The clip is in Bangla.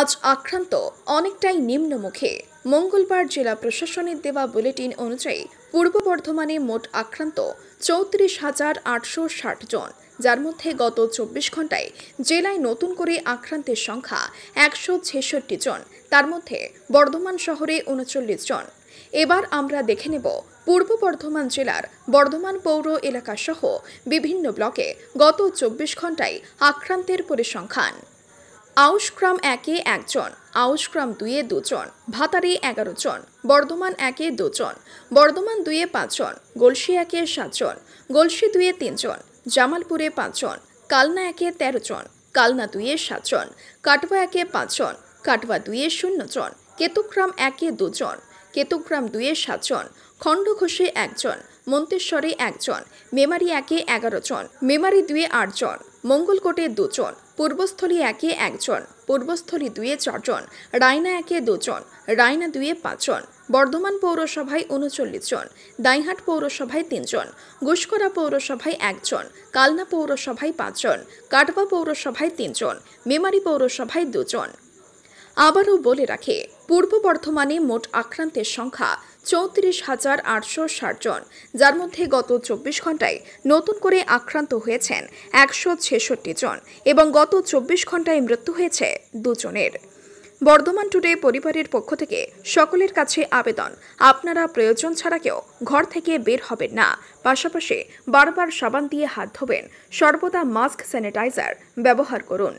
আজ আক্রান্ত অনেকটাই নিম্নমুখে মঙ্গলবার জেলা প্রশাসনের দেওয়া বুলেটিন অনুযায়ী পূর্ব বর্ধমানে মোট আক্রান্ত চৌত্রিশ হাজার আটশো ষাট জন যার মধ্যে গত চব্বিশ ঘন্টায় জেলায় নতুন করে আক্রান্তের সংখ্যা একশো ছেষট্টি জন তার মধ্যে বর্ধমান শহরে উনচল্লিশ জন এবার আমরা দেখে নেব পূর্ব বর্ধমান জেলার বর্ধমান পৌর এলাকাসহ বিভিন্ন ব্লকে গত চব্বিশ ঘন্টায় আক্রান্তের পরিসংখ্যান আউশক্রাম একে একজন আউশক্রাম দুয়ে দুজন ভাতারে এগারো জন বর্ধমান একে দুজন বর্ধমান দুয়ে পাঁচজন গলসি একে সাতজন গলসি দুয়ে তিনজন জামালপুরে পাঁচজন কালনা একে তেরো জন কালনা দুয়ে সাতজন কাটোয়া একে পাঁচজন কাটোয়া দুয়ে শূন্য জন কেতুগ্রাম একে দুজন কেতুগ্রাম দুয়ে সাতজন খণ্ডঘোষে একজন মন্তেশ্বরে একজন মেমারি একে এগারো জন মেমারি দুয়ে আটজন মঙ্গলকোটে দুজন পূর্বস্থলী একে একজন পূর্বস্থলী দুয়ে চারজন রায়না একে দুজন রায়না দুয়ে পাঁচজন বর্ধমান পৌরসভায় উনচল্লিশ জন দাইহাট পৌরসভায় তিনজন গুসকরা পৌরসভায় একজন কালনা পৌরসভায় পাঁচজন কাটবা পৌরসভায় তিনজন মেমারি পৌরসভায় দুজন আবারও বলে রাখে পূর্ব বর্ধমানে মোট আক্রান্তের সংখ্যা চৌত্রিশ হাজার আটশো ষাট জন যার মধ্যে গত চব্বিশ ঘন্টায় নতুন করে আক্রান্ত হয়েছেন একশো ছেষট্টি জন এবং গত চব্বিশ ঘন্টায় মৃত্যু হয়েছে দুজনের বর্ধমান টুডে পরিবারের পক্ষ থেকে সকলের কাছে আবেদন আপনারা প্রয়োজন ছাড়া কেউ ঘর থেকে বের হবেন না পাশাপাশি বারবার সাবান দিয়ে হাত ধোবেন সর্বদা মাস্ক স্যানিটাইজার ব্যবহার করুন